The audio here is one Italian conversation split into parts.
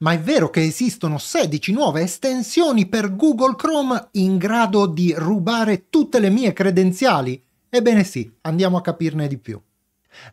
ma è vero che esistono 16 nuove estensioni per Google Chrome in grado di rubare tutte le mie credenziali? Ebbene sì, andiamo a capirne di più.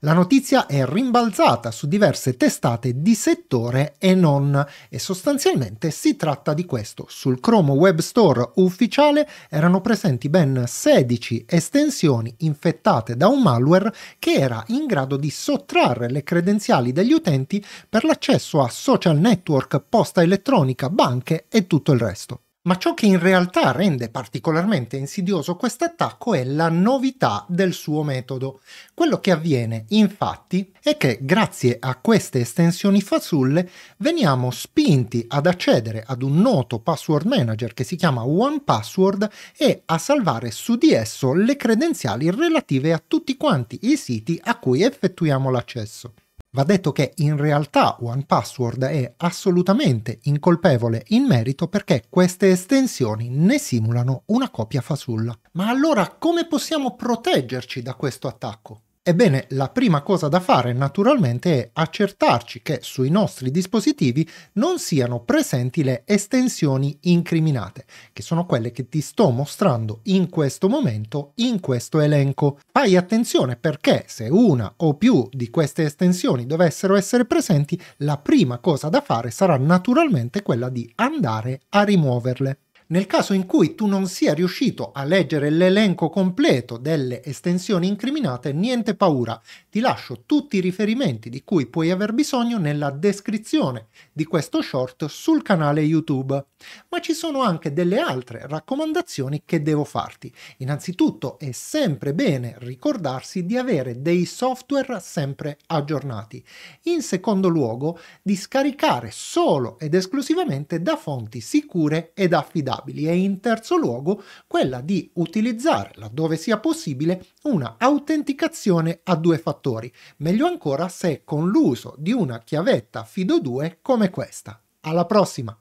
La notizia è rimbalzata su diverse testate di settore e non, e sostanzialmente si tratta di questo. Sul Chrome Web Store ufficiale erano presenti ben 16 estensioni infettate da un malware che era in grado di sottrarre le credenziali degli utenti per l'accesso a social network, posta elettronica, banche e tutto il resto. Ma ciò che in realtà rende particolarmente insidioso questo attacco è la novità del suo metodo. Quello che avviene, infatti, è che grazie a queste estensioni fasulle veniamo spinti ad accedere ad un noto password manager che si chiama OnePassword e a salvare su di esso le credenziali relative a tutti quanti i siti a cui effettuiamo l'accesso. Va detto che in realtà OnePassword è assolutamente incolpevole in merito perché queste estensioni ne simulano una copia fasulla. Ma allora come possiamo proteggerci da questo attacco? Ebbene, la prima cosa da fare naturalmente è accertarci che sui nostri dispositivi non siano presenti le estensioni incriminate, che sono quelle che ti sto mostrando in questo momento in questo elenco. Fai attenzione perché se una o più di queste estensioni dovessero essere presenti, la prima cosa da fare sarà naturalmente quella di andare a rimuoverle. Nel caso in cui tu non sia riuscito a leggere l'elenco completo delle estensioni incriminate, niente paura, ti lascio tutti i riferimenti di cui puoi aver bisogno nella descrizione di questo short sul canale YouTube. Ma ci sono anche delle altre raccomandazioni che devo farti. Innanzitutto è sempre bene ricordarsi di avere dei software sempre aggiornati. In secondo luogo, di scaricare solo ed esclusivamente da fonti sicure ed affidabili rinnovabili e in terzo luogo quella di utilizzare, laddove sia possibile, una autenticazione a due fattori, meglio ancora se con l'uso di una chiavetta FIDO2 come questa. Alla prossima!